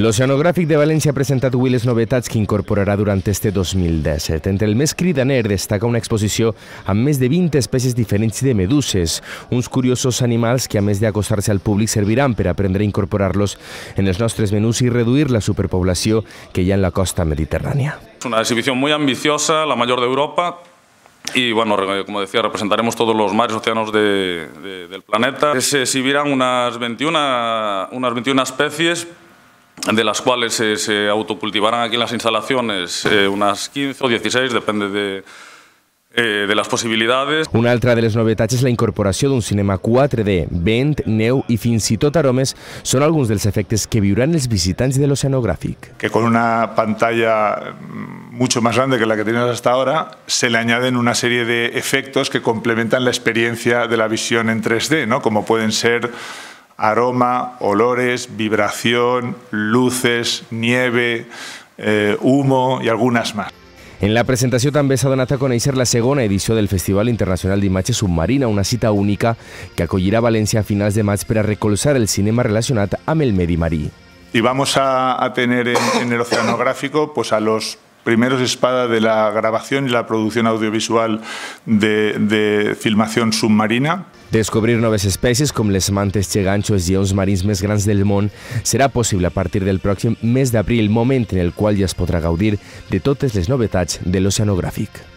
L'Oceanogràfic de València ha presentat avui les novetats que incorporarà durant este 2017. Entre el més cridaner destaca una exposició amb més de 20 espècies diferents de meduses, uns curiosos animals que, a més d'acostar-se al públic, serviran per aprendre a incorporar-los en els nostres menús i reduir la superpoblació que hi ha en la costa mediterrània. És una exhibición molt ambiciosa, la major d'Europa, Europa, Y bueno, como decía, representaremos todos los mares océanos de, de, del planeta. Se exhibirán unas 21, unas 21 especies de las cuales eh, se autocultivarán aquí en las instalaciones eh, unas 15 o 16, depende de, eh, las de Una altra de las novedades es la incorporación de un cinema 4D. Vent, neu y fins i tot aromes de los dels efectos que vivirán los visitantes del oceanographic Que con una pantalla mm, mucho más grande que la que tienes hasta ahora, se le añaden una serie de efectos que complementan la experiencia de la visión en 3D, ¿no? como pueden ser aroma, olores, vibración, luces, nieve, eh, humo y algunas más. En la presentación también ha donado a la segunda edición del Festival Internacional de Images Submarina, una cita única que a Valencia a finales de marzo para recolzar el cinema relacionado a el MediMarí. marí. Y vamos a, tener en, en el oceanográfico pues a los primeros espada de la grabación y la producción audiovisual de, filmación submarina. Descubrir nuevas especies, como les mantes cheganchos y los marines más grandes del mundo, será posible a partir del próximo mes de abril, momento en el cual ya se podrá gaudir de totes les novetats del Oceanographic.